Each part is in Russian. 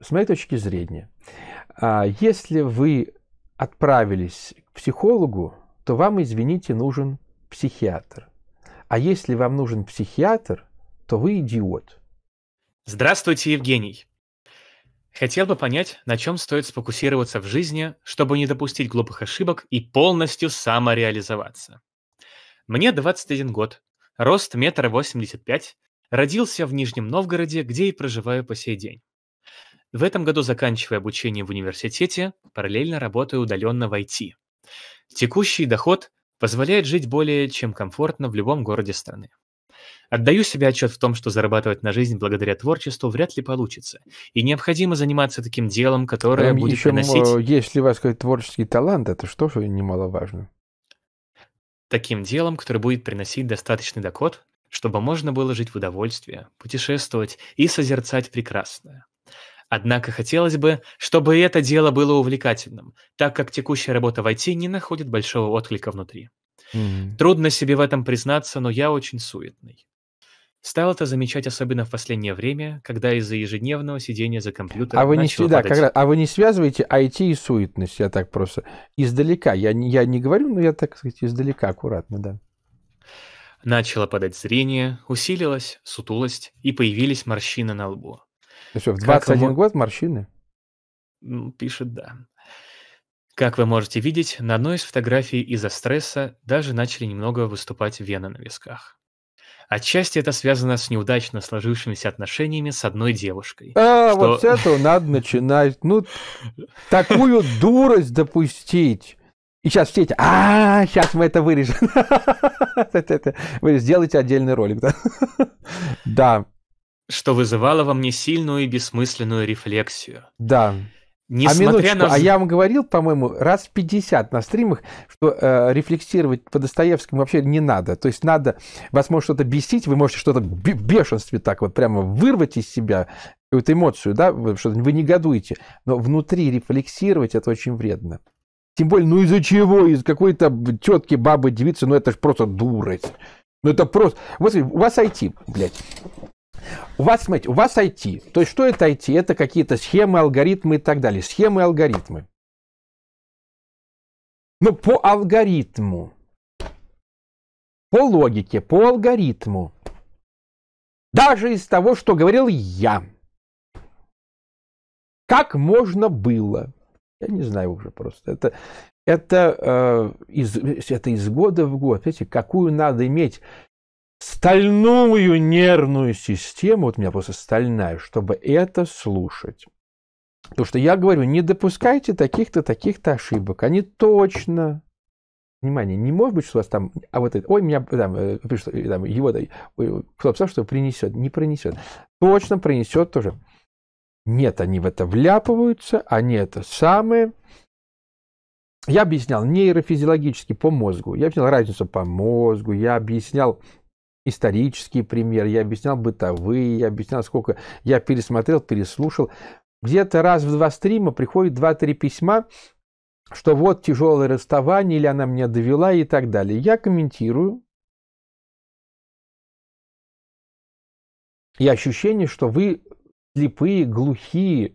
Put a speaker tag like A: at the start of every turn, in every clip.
A: С моей точки зрения, а, если вы отправились к психологу,
B: то вам, извините, нужен психиатр. А если вам нужен психиатр, то вы идиот.
C: Здравствуйте, Евгений. Хотел бы понять, на чем стоит сфокусироваться в жизни, чтобы не допустить глупых ошибок и полностью самореализоваться. Мне 21 год, рост метр восемьдесят пять, родился в Нижнем Новгороде, где и проживаю по сей день. В этом году заканчивая обучение в университете, параллельно работаю удаленно в IT. Текущий доход позволяет жить более чем комфортно в любом городе страны. Отдаю себе отчет в том, что зарабатывать на жизнь благодаря творчеству вряд ли получится, и необходимо заниматься таким делом, которое Прям будет еще, приносить...
B: Если у вас какой-то творческий талант, это что же немаловажно?
C: Таким делом, которое будет приносить достаточный доход, чтобы можно было жить в удовольствии, путешествовать и созерцать прекрасное. Однако хотелось бы, чтобы это дело было увлекательным, так как текущая работа в IT не находит большого отклика внутри. Mm-hmm. Трудно себе в этом признаться, но я очень суетный. Стал это замечать особенно в последнее время, когда из-за ежедневного сидения за компьютером а вы не, да, как раз,
B: А вы не связываете IT и суетность? Я так просто издалека. Я, я не говорю, но я, так сказать, издалека аккуратно, да.
C: Начало падать зрение, усилилась сутулость и появились морщины на лбу.
B: Ну что, в 21 как... год морщины?
C: Пишет, да. Как вы можете видеть, на одной из фотографий из-за стресса даже начали немного выступать вены на висках. Отчасти это связано с неудачно сложившимися отношениями с одной девушкой. А, что... вот с этого
B: надо начинать. Ну, такую дурость допустить. И сейчас все эти, а, сейчас мы это вырежем. Вы сделайте отдельный ролик, да?
C: Да, что вызывало во мне сильную и бессмысленную рефлексию. Да.
B: А Несмотря а на... а я вам говорил, по-моему, раз 50 на стримах, что э, рефлексировать по Достоевскому вообще не надо. То есть надо, вас может что-то бесить, вы можете что-то в бешенстве так вот прямо вырвать из себя, какую-то эмоцию, да, что то вы негодуете. Но внутри рефлексировать это очень вредно. Тем более, ну из-за чего? Из какой-то тетки, бабы, девицы, ну это же просто дурость. Ну это просто... Вот у вас IT, блядь. У вас, смотрите, у вас IT. То есть что это IT? Это какие-то схемы, алгоритмы
A: и так далее. Схемы, алгоритмы. Ну, по алгоритму. По логике, по алгоритму. Даже из того, что говорил я. Как
B: можно было? Я не знаю уже просто. Это, это, э, из, это из года в год. Видите, какую надо иметь стальную нервную систему, вот у меня просто стальная, чтобы это слушать. Потому что я говорю, не допускайте таких-то, таких-то ошибок. Они точно Внимание, не может быть, что у вас там, а вот это, ой, меня там, э, там его, кто писал, что принесет, не принесет. Точно принесет тоже. Нет, они в это вляпываются, они это самые. Я объяснял нейрофизиологически по мозгу, я объяснял разницу по мозгу, я объяснял исторические примеры, я объяснял бытовые, я объяснял сколько, я пересмотрел, переслушал. Где-то раз в два стрима приходит два-три письма, что вот тяжелое расставание, или она меня
A: довела и так далее. Я комментирую. И ощущение, что вы слепые, глухие.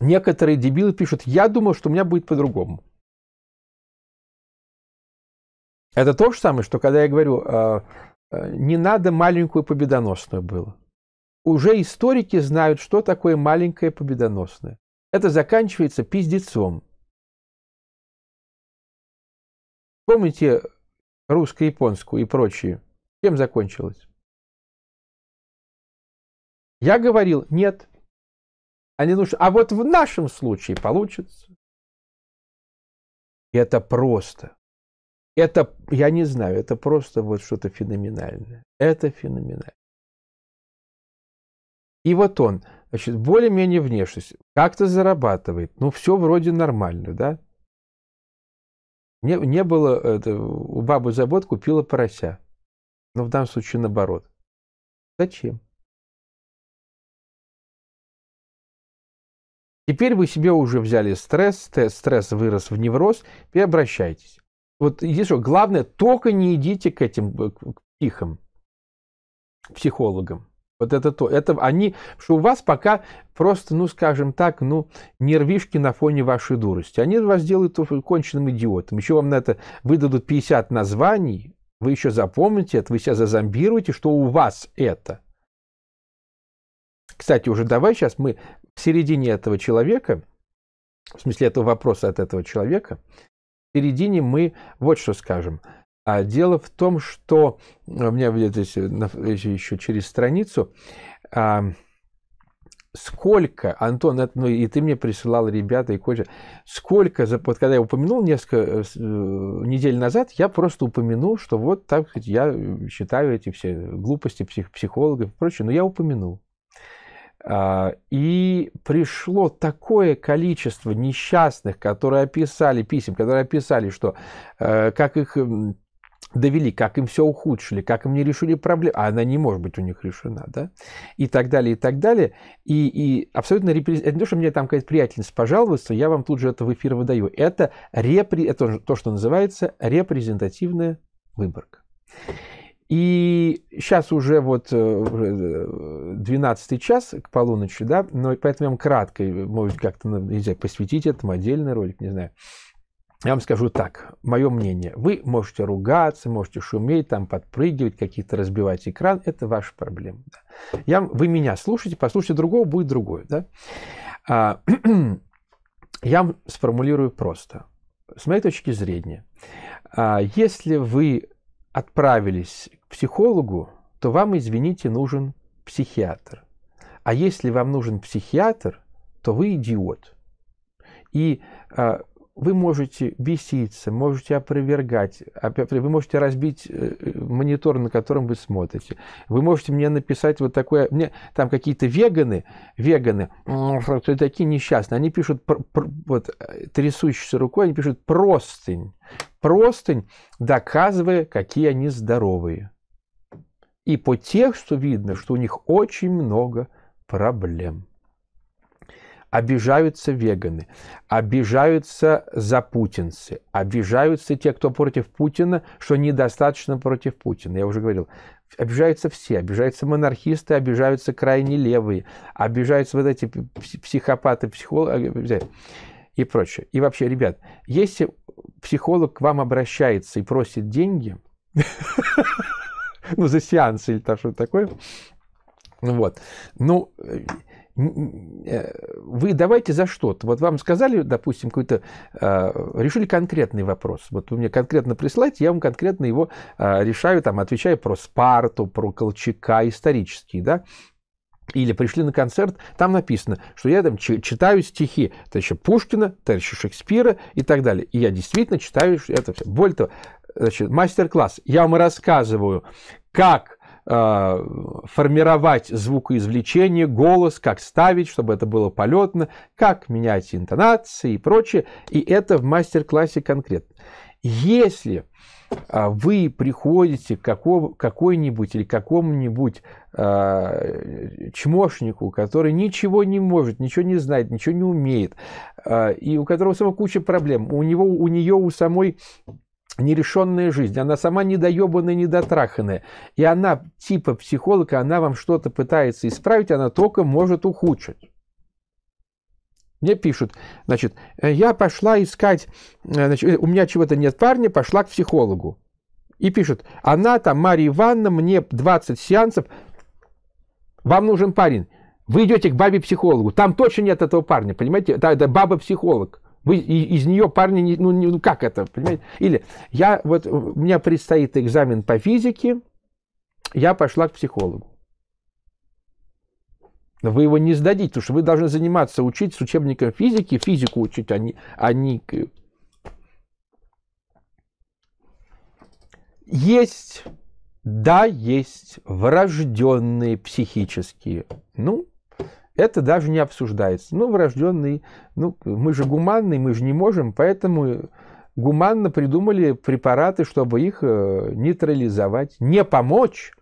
A: Некоторые дебилы пишут, я думал, что у меня будет по-другому. Это то же самое, что когда я говорю, а, а, не надо маленькую победоносную было. Уже историки знают, что такое маленькое победоносное. Это заканчивается пиздецом. Помните русско-японскую и прочие? Чем закончилось? Я говорил, нет. Они думают, а вот в нашем случае получится. Это просто. Это, я не знаю, это просто вот что-то феноменальное. Это феноменально. И вот он,
B: значит, более-менее внешность, как-то зарабатывает, ну, все вроде нормально, да?
A: Не, не было, это, у бабы забот купила порося. Но ну, в данном случае наоборот. Зачем? Теперь вы себе уже взяли стресс, стресс вырос в
B: невроз, и обращайтесь. Вот еще главное, только не идите к этим э, к психам, психологам. Вот это то. Это они, что у вас пока просто, ну, скажем так, ну, нервишки на фоне вашей дурости. Они вас делают конченным идиотом. Еще вам на это выдадут 50 названий, вы еще запомните это, вы себя зазомбируете, что у вас это. Кстати, уже давай сейчас мы в середине этого человека, в смысле этого вопроса от этого человека, середине мы вот что скажем. А дело в том, что э, у меня здесь еще через страницу а, сколько, Антон, это, ну и ты мне присылал, ребята, и Кожа, сколько, вот когда я упомянул несколько э, э, недель назад, я просто упомянул, что вот так я считаю эти все глупости псих, психологов и прочее, но я упомянул. А, и пришло такое количество несчастных, которые описали писем, которые описали, что э, как их довели, как им все ухудшили, как им не решили проблему, а она не может быть у них решена, да, и так далее, и так далее. И, и абсолютно репрессивно, это не то, что мне там какая-то приятельница пожаловаться, я вам тут же это в эфир выдаю. Это, репри... это то, что называется репрезентативная выборка. И сейчас уже вот 12 э, э, час к полуночи, да, но поэтому я вам кратко, э, может, как-то, ну, нельзя посвятить этому отдельный ролик, не знаю. Я вам скажу так, мое мнение. Вы можете ругаться, можете шуметь, там подпрыгивать, какие-то разбивать экран. Это ваша проблема. Да. Я, вы меня слушайте, послушайте другого, будет другое. Да? А, я вам сформулирую просто. С моей точки зрения, а, если вы отправились психологу, то вам, извините, нужен психиатр. А если вам нужен психиатр, то вы идиот. И э, вы можете беситься, можете опровергать, вы можете разбить э, монитор, на котором вы смотрите. Вы можете мне написать вот такое, мне там какие-то веганы, веганы, такие несчастные, они пишут вот, трясущейся рукой, они пишут простынь, простынь, доказывая, какие они здоровые. И по тексту видно, что у них очень много проблем. Обижаются веганы, обижаются запутинцы, обижаются те, кто против Путина, что недостаточно против Путина. Я уже говорил, обижаются все, обижаются монархисты, обижаются крайне левые, обижаются вот эти психопаты, психологи э, э, э, и прочее. И вообще, ребят, если психолог к вам обращается и просит деньги, ну, за сеанс или так, что такое. Ну, вот. Ну, э, э, вы давайте за что-то. Вот вам сказали, допустим, какой-то, э, решили конкретный вопрос. Вот вы мне конкретно присылаете, я вам конкретно его решаю, там, отвечаю про Спарту, про Колчака, исторические, да, или пришли на концерт, там написано, что я там читаю стихи товарища Пушкина, товарища Шекспира и так далее. И я действительно читаю это все. Более того, Значит, мастер-класс. Я вам рассказываю, как э, формировать звукоизвлечение, голос, как ставить, чтобы это было полетно, как менять интонации и прочее. И это в мастер-классе конкретно. Если э, вы приходите к какого, какой-нибудь или какому-нибудь э, чмошнику, который ничего не может, ничего не знает, ничего не умеет, э, и у которого самого куча проблем, у него, у нее, у самой нерешенная жизнь. Она сама недоебанная, недотраханная. И она типа психолога, она вам что-то пытается исправить, она только может ухудшить. Мне пишут, значит, э, я пошла искать, э, значит, э, у меня чего-то нет парня, пошла к психологу. И пишут, она там, Мария Ивановна, мне 20 сеансов, вам нужен парень. Вы идете к бабе-психологу. Там точно нет этого парня, понимаете? да это баба-психолог. Вы из нее, парни, не, ну, не, ну как это, понимаете? Или я, вот, э, у меня предстоит экзамен по физике, я пошла к психологу. Но вы его не сдадите, потому что вы должны заниматься, учить с учебником физики, физику учить, а не, а не... Есть, да, есть врожденные психические, ну, это даже не обсуждается. Ну, врожденный, ну, мы же гуманные, мы же не можем, поэтому гуманно придумали препараты, чтобы их э, нейтрализовать, не помочь,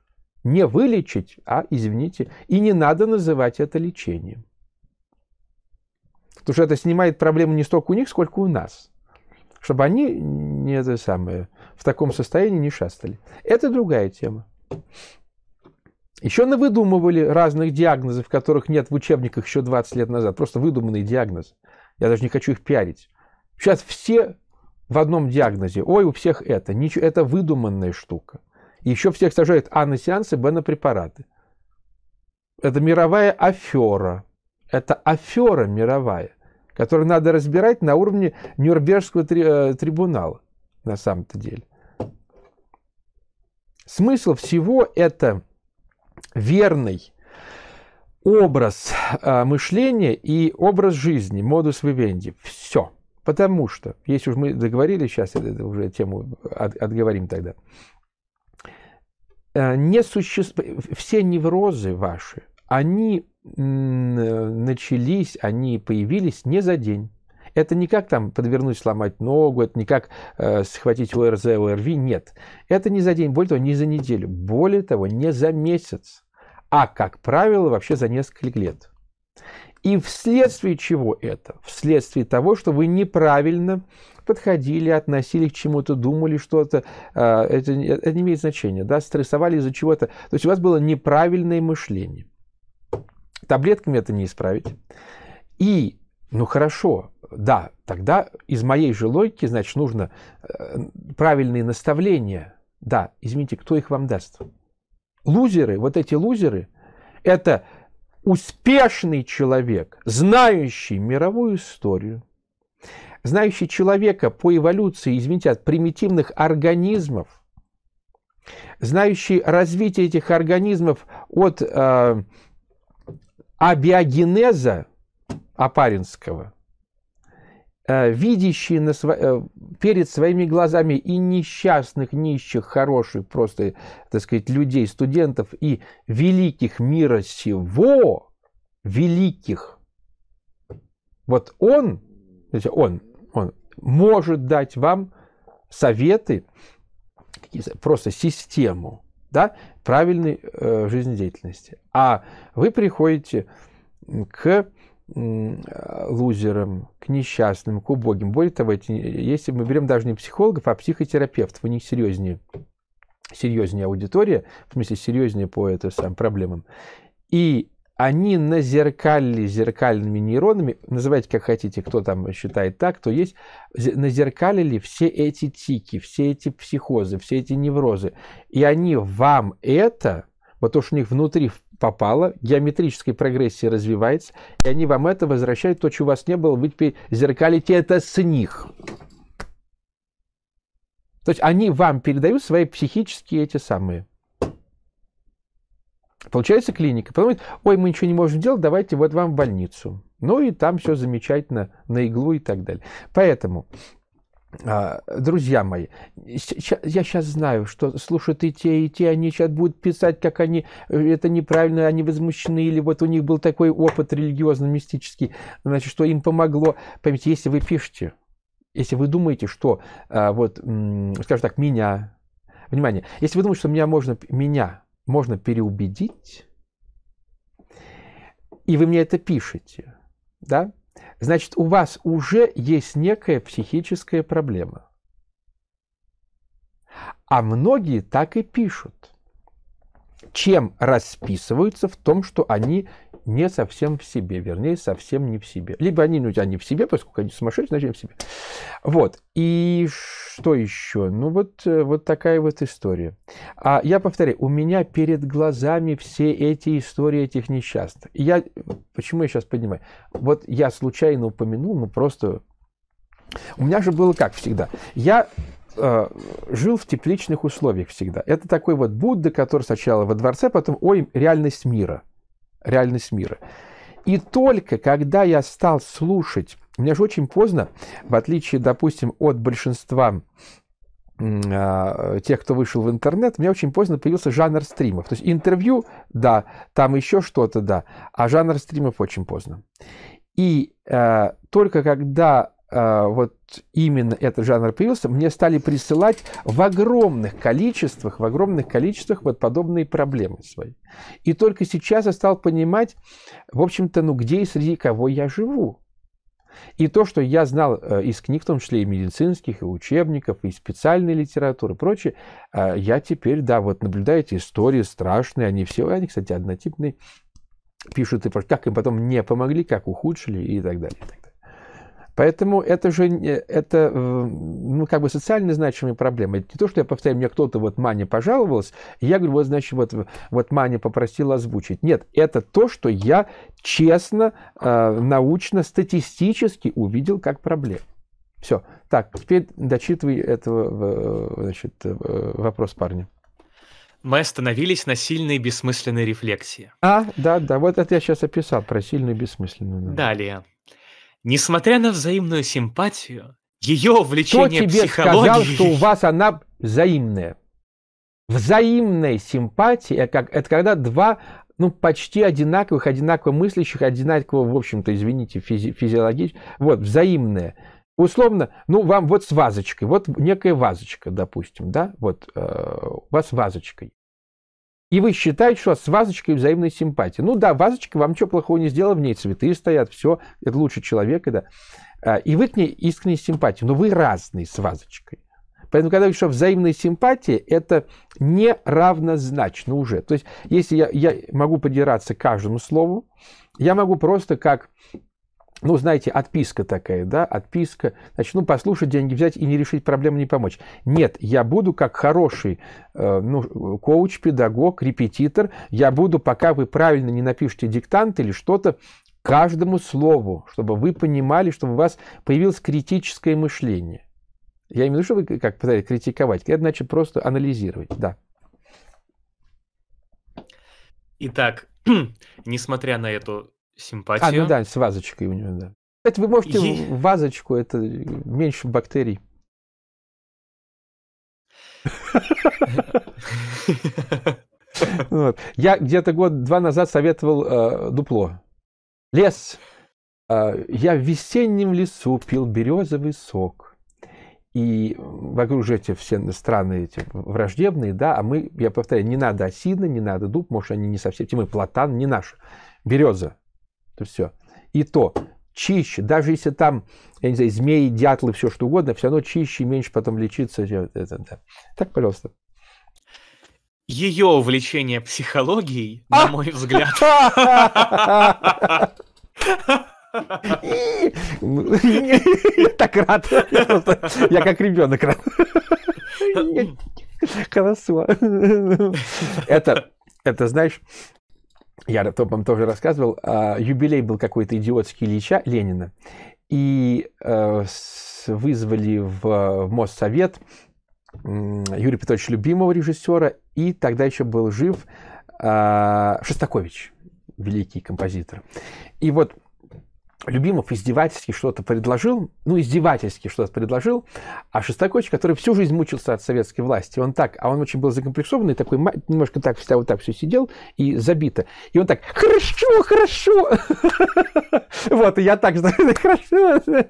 B: не вылечить, а, извините, и не надо называть это лечением. Потому что это снимает проблему не столько у них, сколько у нас. Чтобы они не это самое, в таком состоянии не шастали. Это другая тема. Еще навыдумывали разных диагнозов, которых нет в учебниках еще 20 лет назад. Просто выдуманные диагнозы. Я даже не хочу их пиарить. Сейчас все в одном диагнозе. Ой, у всех это. Ничего, это выдуманная штука. И Еще всех сажают А на сеансы, Б на препараты. Это мировая афера. Это афера мировая, которую надо разбирать на уровне Нюрнбергского три, э, трибунала на самом-то деле. Смысл всего это верный образ э, мышления и образ жизни, модус вивенди. Все. Потому что, если уж мы договорились сейчас это уже тему от, отговорим тогда. Э, не существ... Все неврозы ваши, они э, начались, они появились не за день, это не как там подвернуть, сломать ногу, это не как э, схватить ОРЗ, ОРВИ, нет. Это не за день, более того, не за неделю, более того, не за месяц, а, как правило, вообще за несколько лет. И вследствие чего это? Вследствие того, что вы неправильно подходили, относились к чему-то, думали что-то. Э, это, это не имеет значения. Да? Стрессовали из-за чего-то. То есть у вас было неправильное мышление. Таблетками это не исправить. И, ну хорошо, да, тогда из моей же логики, значит, нужно э, правильные наставления. Да, извините, кто их вам даст? Лузеры, вот эти лузеры, это успешный человек, знающий мировую историю, знающий человека по эволюции, извините, от примитивных организмов, знающий развитие этих организмов от э, абиогенеза апаринского – Э, видящие на сво... Э, перед своими глазами и несчастных, нищих, хороших, просто, так сказать, людей, студентов, и великих мира сего, великих. Вот он, он, он может дать вам советы, просто систему да, правильной э, жизнедеятельности. А вы приходите к Э, лузерам, к несчастным, к убогим. Более того, эти, если мы берем даже не психологов, а психотерапевтов, у них серьезнее, серьезнее аудитория, в смысле серьезнее по это, сам, проблемам. И они назеркали зеркальными нейронами, называйте как хотите, кто там считает так, кто есть, назеркалили все эти тики, все эти психозы, все эти неврозы. И они вам это, вот то, что у них внутри попало, геометрической прогрессии развивается, и они вам это возвращают, то, чего у вас не было, вы теперь зеркалите это с них. То есть они вам передают свои психические эти самые. Получается клиника. Потом говорит, ой, мы ничего не можем делать, давайте вот вам в больницу. Ну и там все замечательно, на иглу и так далее. Поэтому а, друзья мои, я сейчас знаю, что слушают и те, и те, они сейчас будут писать, как они, э, это неправильно, они возмущены, или вот у них был такой опыт религиозно-мистический, значит, что им помогло. Поймите, если вы пишете, если вы думаете, что, а, вот, скажем так, меня, внимание, если вы думаете, что меня можно, меня можно переубедить, и вы мне это пишете, да, Значит, у вас уже есть некая психическая проблема. А многие так и пишут. Чем расписываются в том, что они не совсем в себе, вернее, совсем не в себе. Либо они, ну, они в себе, поскольку они сумасшедшие, значит, они в себе. Вот. И что еще? Ну, вот, э, вот такая вот история. А я повторяю, у меня перед глазами все эти истории этих несчастных. я, почему я сейчас поднимаю? Вот я случайно упомянул, ну, просто... У меня же было как всегда. Я э, жил в тепличных условиях всегда. Это такой вот Будда, который сначала во дворце, потом, ой, реальность мира реальность мира. И только когда я стал слушать, мне же очень поздно, в отличие, допустим, от большинства а, тех, кто вышел в интернет, у меня очень поздно появился жанр стримов. То есть интервью, да, там еще что-то, да, а жанр стримов очень поздно. И э, только когда а, вот именно этот жанр появился, мне стали присылать в огромных количествах, в огромных количествах вот подобные проблемы свои. И только сейчас я стал понимать, в общем-то, ну где и среди кого я живу. И то, что я знал э, из книг, в том числе и медицинских, и учебников, и специальной литературы и прочее, а, я теперь, да, вот наблюдаю эти истории страшные, они все, они, кстати, однотипные, пишут, и как им потом не помогли, как ухудшили и так далее. И так далее. Поэтому это же это, э, ну, как бы социально значимая проблема. не то, что я повторяю, мне кто-то вот Маня пожаловалась, я говорю, вот, значит, вот, вот Маня попросила озвучить. Нет, это то, что я честно, э, научно, статистически увидел как проблему. Все. Так, теперь дочитывай этого, э, значит, вопрос парня
C: мы остановились на сильной бессмысленной рефлексии.
B: А, да, да, вот это я сейчас описал про сильную бессмысленную. Далее. Несмотря на
C: взаимную симпатию, ее увлечение
B: Кто тебе психологией... сказал, что у вас она взаимная? Взаимная симпатия как, это когда два ну, почти одинаковых, одинаково мыслящих, одинаково, в общем-то, извините, физи- физиологич... вот, взаимная. Условно, ну, вам вот с вазочкой, вот некая вазочка, допустим, да, вот э, у вас вазочкой. И вы считаете, что с вазочкой взаимной симпатии. Ну да, вазочка вам ничего плохого не сделала, в ней цветы стоят, все, это лучше человека, да. А, и вы к ней искренне симпатия. но вы разные с вазочкой. Поэтому, когда вы говорю, что взаимная симпатия, это не равнозначно уже. То есть, если я, я могу подираться каждому слову, я могу просто как ну, знаете, отписка такая, да, отписка, значит, ну, послушать, деньги взять и не решить проблему, не помочь. Нет, я буду как хороший э, ну, коуч, педагог, репетитор, я буду, пока вы правильно не напишете диктант или что-то, каждому слову, чтобы вы понимали, чтобы у вас появилось критическое мышление. Я имею в виду, что вы как пытались критиковать, это значит просто анализировать, да.
C: Итак, несмотря на эту Симпатию. А, ну да,
B: с вазочкой у него, да. Это вы можете е... вазочку, это меньше бактерий. Я где-то год-два назад советовал э, дупло. Лес. Э, я в весеннем лесу пил березовый сок. И вокруг же эти все страны эти враждебные, да, а мы, я повторяю, не надо осина, не надо дуб, может, они не совсем, мы платан, не наш, береза то все. И то чище, даже если там, я не знаю, змеи, дятлы, все что угодно, все равно чище, и меньше потом лечиться. Это, да. Так, пожалуйста.
C: Ее увлечение психологией, а! на мой взгляд.
B: Я так рад. Я как ребенок рад.
A: Хорошо.
B: Это, это знаешь, я то, вам тоже рассказывал, а, юбилей был какой-то идиотский Ильича Ленина. И э, вызвали в Моссовет Юрия Петровича Любимого, режиссера, и тогда еще был жив а, Шостакович, великий композитор. И вот Любимов издевательски что-то предложил, ну, издевательски что-то предложил, а Шостакович, который всю жизнь мучился от советской власти, он так, а он очень был закомплексованный, такой, немножко так, всегда вот так все сидел и забито. И он так, хорошо, хорошо. Вот, и я так, хорошо.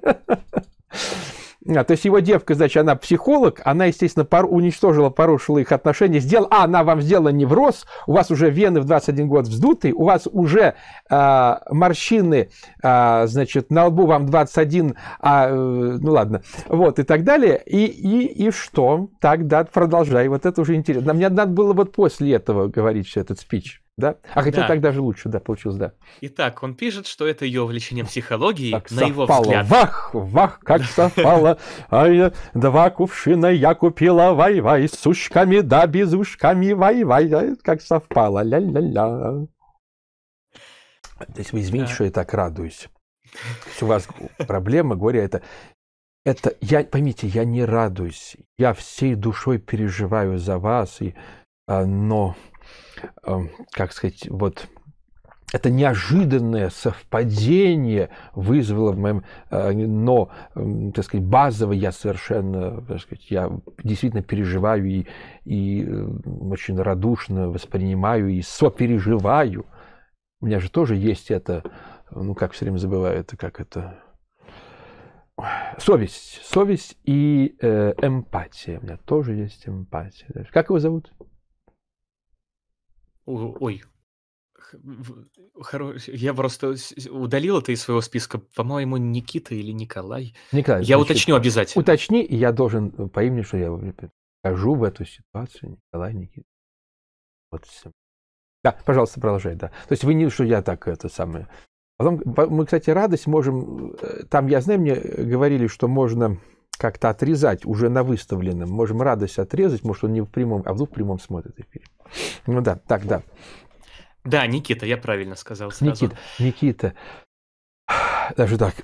B: А, то есть его девка, значит, она психолог, она, естественно, пор... уничтожила, порушила их отношения, сделала, а, она вам сделала невроз, у вас уже вены в 21 год вздуты, у вас уже а, морщины, а, значит, на лбу вам 21, а, э, ну ладно, вот, и так далее. И, и, и что? тогда продолжай, вот это уже интересно. Мне надо было вот после этого говорить все этот спич. Да? А хотя да. так даже лучше, да, получилось, да.
C: Итак, он пишет, что это ее увлечение психологией, так на совпало. его взгляд.
B: Вах, вах, как совпало. Ай, два кувшина я купила, вай-вай, с ушками да без ушками, вай-вай, э, как совпало, ля-ля-ля. То есть вы извините, да. что я так радуюсь. У вас проблема, говоря это это я, поймите, я не радуюсь, я всей душой переживаю за вас, и, а, но Эм, как сказать, вот это неожиданное совпадение вызвало в моем, э, но, эм, так сказать, базово я совершенно, так сказать, я действительно переживаю и, и эм, очень радушно воспринимаю и сопереживаю. У меня же тоже есть это, ну, как все время забываю, это как это, совесть, совесть и э, эмпатия. У меня тоже есть эмпатия. Как его зовут?
C: Ой. Хорош... Я просто удалил это из своего списка. По-моему, Никита или Николай. Николай. Я значит, уточню обязательно.
B: Уточни, и я должен э, по имени, что я вхожу в эту ситуацию. Николай, Никита. Вот все. Да, пожалуйста, продолжай, да. То есть вы не, что я так это самое. Потом мы, кстати, радость можем... Э, там, я знаю, мне э, говорили, что можно как-то отрезать уже на выставленном. Можем радость отрезать, может, он не в прямом, а вдруг в прямом смотрит эфир. Ну да, так, да.
C: Да, Никита, я правильно сказал сразу. Никита,
B: Никита. Даже так.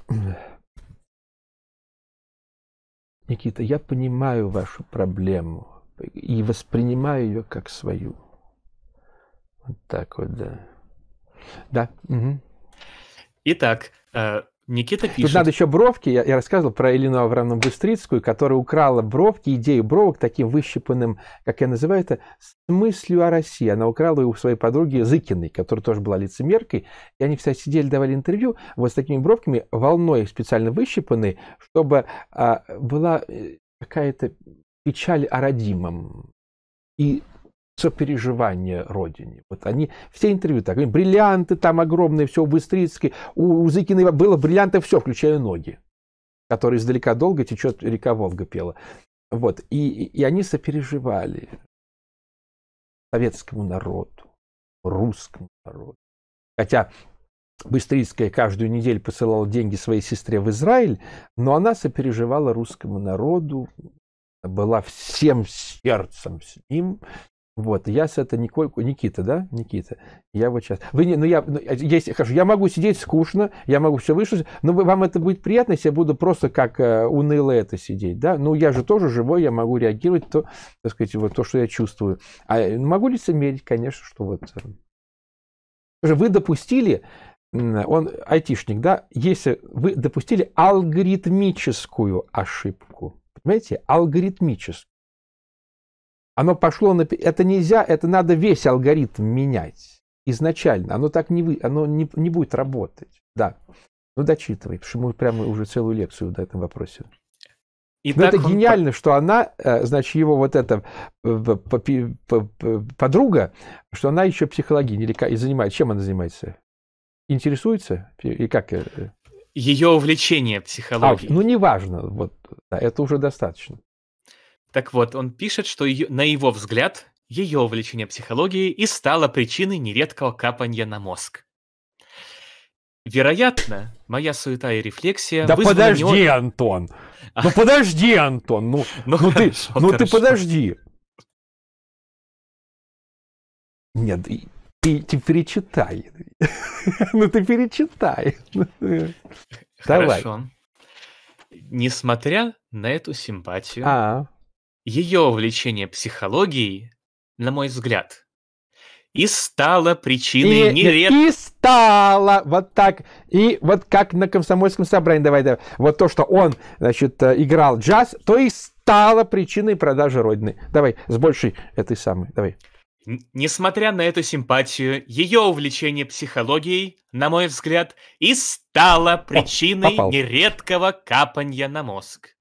B: Никита, я понимаю вашу проблему и воспринимаю ее как свою. Вот так вот, да. Да. Угу.
C: Итак, э, Никита пишет. Тут надо
B: еще бровки. Я, я рассказывал про Елену Авраамовну Быстрицкую, которая украла бровки, идею бровок таким выщипанным, как я называю это, с мыслью о России. Она украла ее у своей подруги Зыкиной, которая тоже была лицемеркой. И они все сидели, давали интервью вот с такими бровками, волной специально выщипанной, чтобы а, была э, какая-то печаль о родимом. И сопереживание родине. Вот они все интервью так, бриллианты там огромные, все в Истрицке, у, у Зыкиной было бриллианты все, включая ноги, которые издалека долго течет, река Волга пела.
A: Вот, и, и они сопереживали советскому народу, русскому народу. Хотя Быстрицкая каждую
B: неделю посылала деньги своей сестре в Израиль, но она сопереживала русскому народу, была всем сердцем с ним, вот, я с это Никольку, Никита, да, Никита, я вот сейчас, вы не, ну я, ну, есть, хорошо, я могу сидеть скучно, я могу все вышло, но вам это будет приятно, если я буду просто как э, уныло это сидеть, да, ну я же тоже живой, я могу реагировать, то, так сказать, вот то, что я чувствую, а э, ну, могу лицемерить, конечно, что вот, э, вы допустили, он айтишник, да, если вы допустили алгоритмическую ошибку, понимаете, алгоритмическую, оно пошло на... Это нельзя, это надо весь алгоритм менять изначально. Оно так не, вы... оно не, не будет работать. Да. Ну, дочитывай, потому что мы прямо уже целую лекцию на этом вопросе. И Но ну, это гениально, он... что она, э, значит, его вот эта э, подруга, что она еще психологиня или и занимается. Чем она занимается? Интересуется? И как? Э,
C: Ее увлечение а, психологией.
B: А, ну, неважно. Вот, да, это уже достаточно.
C: Так вот, он пишет, что на его взгляд ее увлечение психологией и стало причиной нередкого капания на мозг. Вероятно, моя суета и рефлексия. Да подожди, него...
B: Антон! А... Ну подожди, Антон! Ну,
A: ну, ну хорошо, ты, ну ты подожди! Нет, ты, ты перечитай. ну ты перечитай.
B: Хорошо.
C: Давай. Несмотря на эту симпатию, а -а ее увлечение психологией, на мой взгляд, и стало причиной и, неред...
B: И стало! Вот так. И вот как на комсомольском собрании, давай, давай. Вот то, что он, значит, э, играл джаз, то и стало причиной продажи Родины. Давай, с большей этой самой, давай.
C: Несмотря на эту симпатию, ее увлечение психологией, на мой взгляд, и стало причиной О, нередкого капанья на мозг.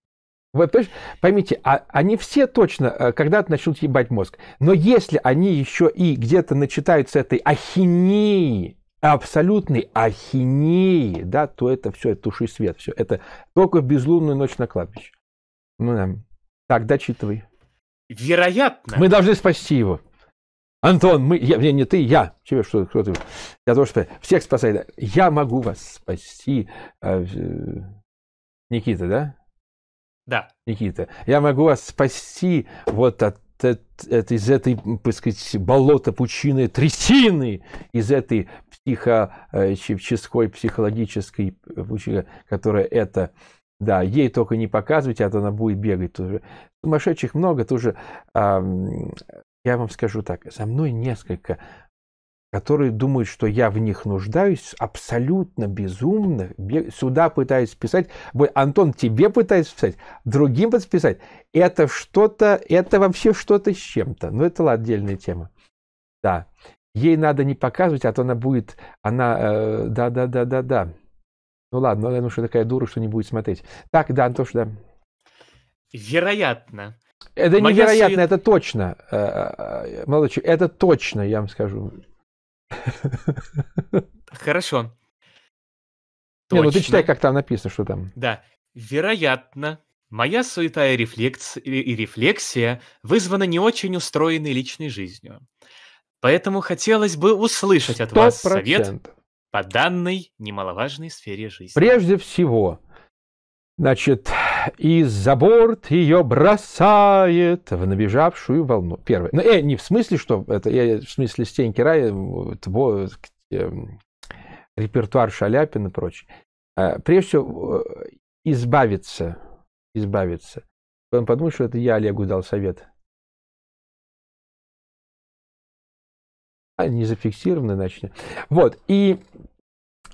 B: Вот точно, поймите, а, они все точно э, когда-то начнут ебать мозг. Но если они еще и где-то начитаются этой ахинеи, абсолютной ахинеи, да, то это все, это туши свет, все. Это только в безлунную ночь на кладбище. Ну да. Так, дочитывай. Вероятно. Мы должны спасти его. Антон, мы, я, не, не ты, я. Тебе что, кто ты? Я тоже спасаю. Всех спасаю. Я могу вас спасти. Э, э, Никита, да? Да. Никита, я могу вас спасти вот от, от, от из этой, так сказать, болота, пучины, трясины, из этой психической, э, психологической э, пучины, которая это, да, ей только не показывать, а то она будет бегать тоже. Сумасшедших много тоже. А, я вам скажу так, со мной несколько которые думают, что я в них нуждаюсь, абсолютно безумно, сюда пытаюсь писать, Антон, тебе пытаюсь писать, другим пытаюсь писать. Это что-то, это вообще что-то с чем-то. Но ну, это отдельная тема. Да. Ей надо не показывать, а то она будет, она, да-да-да-да-да. Э, ну ладно, она что такая дура, что не будет смотреть. Так, да, Антош, да.
C: Вероятно. Это Моя невероятно, свет... это
B: точно. Э, э, э, Молодой человек, это точно, я вам скажу.
C: Хорошо.
B: Не, ну ты читай, как там написано, что там.
C: Да. Вероятно, моя суета и, рефлекс... и рефлексия вызвана не очень устроенной личной жизнью. Поэтому хотелось бы услышать от 100%. вас совет по данной немаловажной сфере жизни.
B: Прежде всего, значит, и за борт ее бросает в набежавшую волну. Первый. Но ну, э, не в смысле, что это, я в смысле стенки рая, твой, э, эм, репертуар Шаляпина и прочее.
A: А, прежде всего, э, избавиться, избавиться. Он подумал, что это я Олегу дал совет. А, не зафиксировано, значит. Вот, и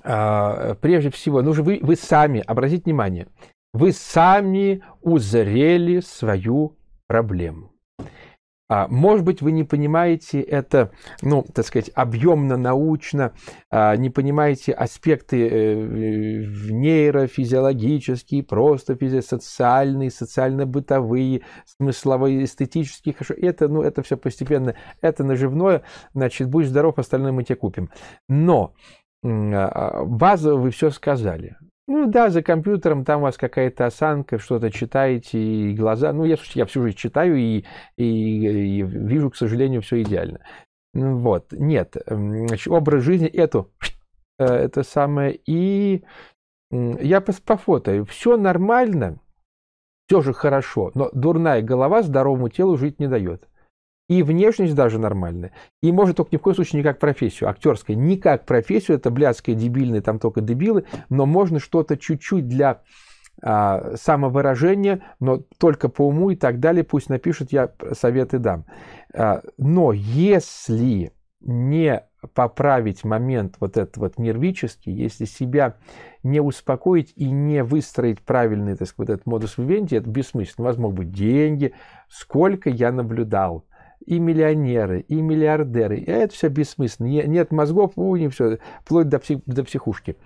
A: а, прежде всего,
B: ну же вы, вы сами, обратите внимание, вы сами узрели свою проблему. А, может быть, вы не понимаете это, ну, так сказать, объемно, научно, а, не понимаете аспекты э, нейрофизиологические, просто физиосоциальные, социально-бытовые, смысловые, эстетические. Хорошо, это, ну, это все постепенно, это наживное, значит, будь здоров, остальное мы тебе купим. Но а, а, базово вы все сказали. Ну да, за компьютером там у вас какая-то осанка, что-то читаете, и глаза. Ну, я, я всю жизнь читаю и, и, и вижу, к сожалению, все идеально. Ну вот, нет. Эм, значит, образ жизни эту, э, это самое. И я пофотаю. Все нормально, все же хорошо, но дурная голова здоровому телу жить не дает. И внешность даже нормальная. И может только ни в коем случае не как профессию, актерская. Не как профессию, это блядские дебильные, там только дебилы, но можно что-то чуть-чуть для а, самовыражения, но только по уму и так далее, пусть напишут, я советы дам. А, но если не поправить момент вот этот вот нервический, если себя не успокоить и не выстроить правильный, так сказать, вот этот модус вивенди, это бессмысленно. У вас могут быть деньги, сколько я наблюдал – и миллионеры, и миллиардеры. И это все бессмысленно. Нет мозгов, у них все, вплоть до, псих, до психушки.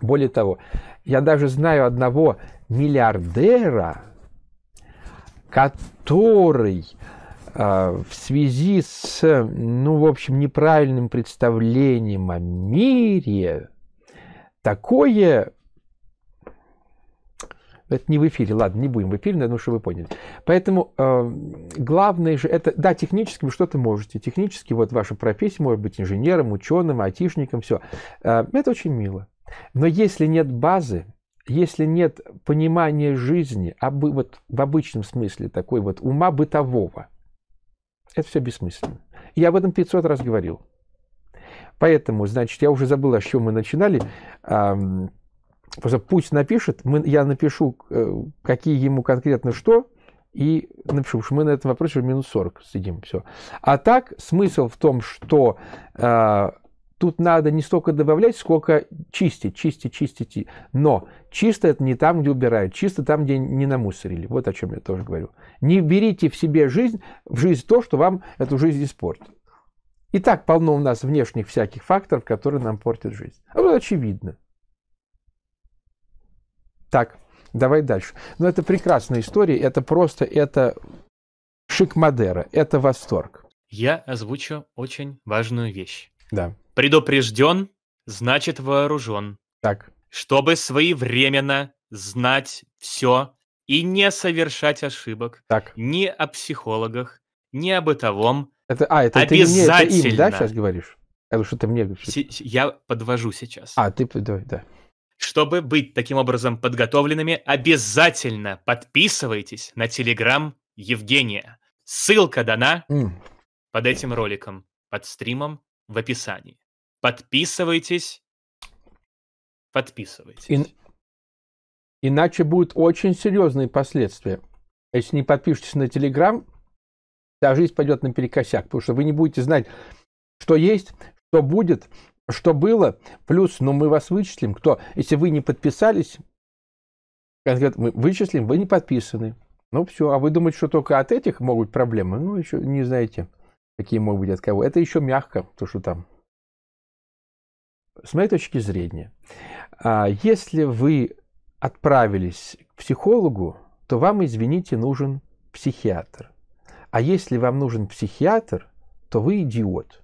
B: Более того, я даже знаю одного миллиардера, который э, в связи с, ну, в общем, неправильным представлением о мире, такое это не в эфире, ладно, не будем в эфире, но что вы поняли. Поэтому э, главное же это, да, технически вы что-то можете. Технически вот ваша профессия может быть инженером, ученым, айтишником, все. Э, это очень мило. Но если нет базы, если нет понимания жизни, а бы, вот в обычном смысле такой вот ума бытового, это все бессмысленно. Я об этом 500 раз говорил. Поэтому, значит, я уже забыл, о чем мы начинали. Э, Просто пусть напишет, мы, я напишу, э, какие ему конкретно что, и напишу, что мы на этом вопросе уже минус 40 сидим, все. А так, смысл в том, что э, тут надо не столько добавлять, сколько чистить, чистить, чистить. Но чисто это не там, где убирают, чисто там, где не намусорили. Вот о чем я тоже говорю. Не берите в себе жизнь, в жизнь то, что вам эту жизнь испортит. И так полно у нас внешних всяких факторов, которые нам портят жизнь. Это очевидно. Так, давай дальше. Но ну, это прекрасная история, это просто, это шик Мадера, это восторг.
C: Я озвучу очень важную вещь. Да. Предупрежден, значит вооружен. Так. Чтобы своевременно знать все и не совершать ошибок. Так. Ни о психологах, ни о бытовом.
B: Это, а, это Обязательно. ты мне, это им, да, сейчас говоришь? Это что ты мне говоришь?
C: С- я подвожу сейчас.
B: А, ты, давай, да.
C: Чтобы быть таким образом подготовленными, обязательно подписывайтесь на телеграм Евгения. Ссылка дана под этим роликом, под стримом в описании. Подписывайтесь. Подписывайтесь.
B: И... Иначе будут очень серьезные последствия. Если не подпишетесь на телеграм, вся жизнь пойдет наперекосяк, потому что вы не будете знать, что есть, что будет, что было, плюс, ну, мы вас вычислим, кто, если вы не подписались, конкретно мы вычислим, вы не подписаны. Ну, все, а вы думаете, что только от этих могут проблемы? Ну, еще не знаете, какие могут быть от кого. Это еще мягко, то, что там. С моей точки зрения, а, если вы отправились к психологу, то вам, извините, нужен
A: психиатр. А если вам нужен психиатр, то вы идиот –